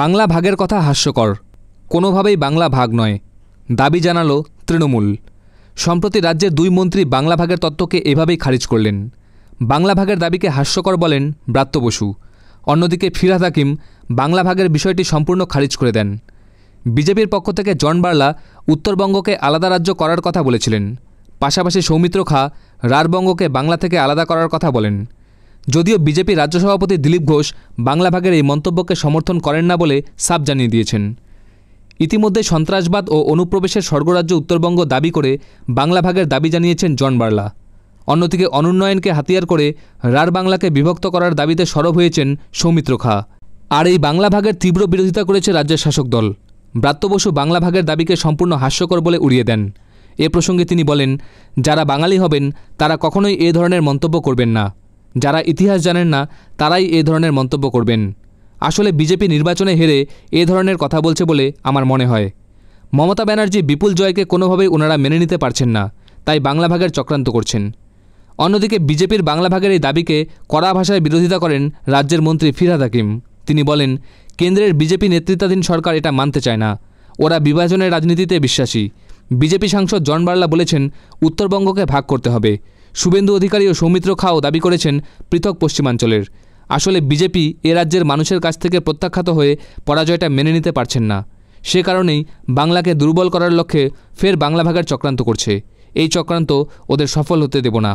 বাংলা ভাগের কথা হাস্যকর কোনোভাবেই বাংলা ভাগ নয় দাবি জানাল তৃণমূল সম্প্রতি রাজ্যের দুই মন্ত্রী বাংলা ভাগের তত্ত্বকে এভাবেই খারিজ করলেন বাংলা ভাগের দাবিকে হাস্যকর বলেন ব্রাত্য বসু অন্যদিকে ফিরাদ হাকিম বাংলা ভাগের বিষয়টি সম্পূর্ণ খারিজ করে দেন বিজেপির পক্ষ থেকে জন বার্লা উত্তরবঙ্গকে আলাদা রাজ্য করার কথা বলেছিলেন পাশাপাশি সৌমিত্র খা রারবঙ্গকে বাংলা থেকে আলাদা করার কথা বলেন যদিও বিজেপি রাজ্য সভাপতি দিলীপ ঘোষ বাংলা ভাগের এই মন্তব্যকে সমর্থন করেন না বলে সাপ জানিয়ে দিয়েছেন ইতিমধ্যে সন্ত্রাসবাদ ও অনুপ্রবেশের স্বর্গরাজ্য উত্তরবঙ্গ দাবি করে বাংলা ভাগের দাবি জানিয়েছেন জন বার্লা অন্যদিকে অনুন্নয়নকে হাতিয়ার করে রার বাংলাকে বিভক্ত করার দাবিতে সরব হয়েছেন সৌমিত্র খা আর এই বাংলা ভাগের তীব্র বিরোধিতা করেছে রাজ্যের শাসক দল ব্রাত্য বসু বাংলা ভাগের দাবিকে সম্পূর্ণ হাস্যকর বলে উড়িয়ে দেন এ প্রসঙ্গে তিনি বলেন যারা বাঙালি হবেন তারা কখনোই এ ধরনের মন্তব্য করবেন না যারা ইতিহাস জানেন না তারাই এ ধরনের মন্তব্য করবেন আসলে বিজেপি নির্বাচনে হেরে এ ধরনের কথা বলছে বলে আমার মনে হয় মমতা ব্যানার্জি বিপুল জয়কে কোনোভাবেই ওনারা মেনে নিতে পারছেন না তাই বাংলা ভাগের চক্রান্ত করছেন অন্যদিকে বিজেপির বাংলা ভাগের এই দাবিকে কড়া ভাষায় বিরোধিতা করেন রাজ্যের মন্ত্রী ফিরাদ হাকিম তিনি বলেন কেন্দ্রের বিজেপি নেতৃত্বাধীন সরকার এটা মানতে চায় না ওরা বিভাজনের রাজনীতিতে বিশ্বাসী বিজেপি সাংসদ জন বার্লা বলেছেন উত্তরবঙ্গকে ভাগ করতে হবে শুভেন্দু অধিকারী ও সৌমিত্র খাও দাবি করেছেন পৃথক পশ্চিমাঞ্চলের আসলে বিজেপি এ রাজ্যের মানুষের কাছ থেকে প্রত্যাখ্যাত হয়ে পরাজয়টা মেনে নিতে পারছেন না সে কারণেই বাংলাকে দুর্বল করার লক্ষ্যে ফের বাংলা ভাগের চক্রান্ত করছে এই চক্রান্ত ওদের সফল হতে দেব না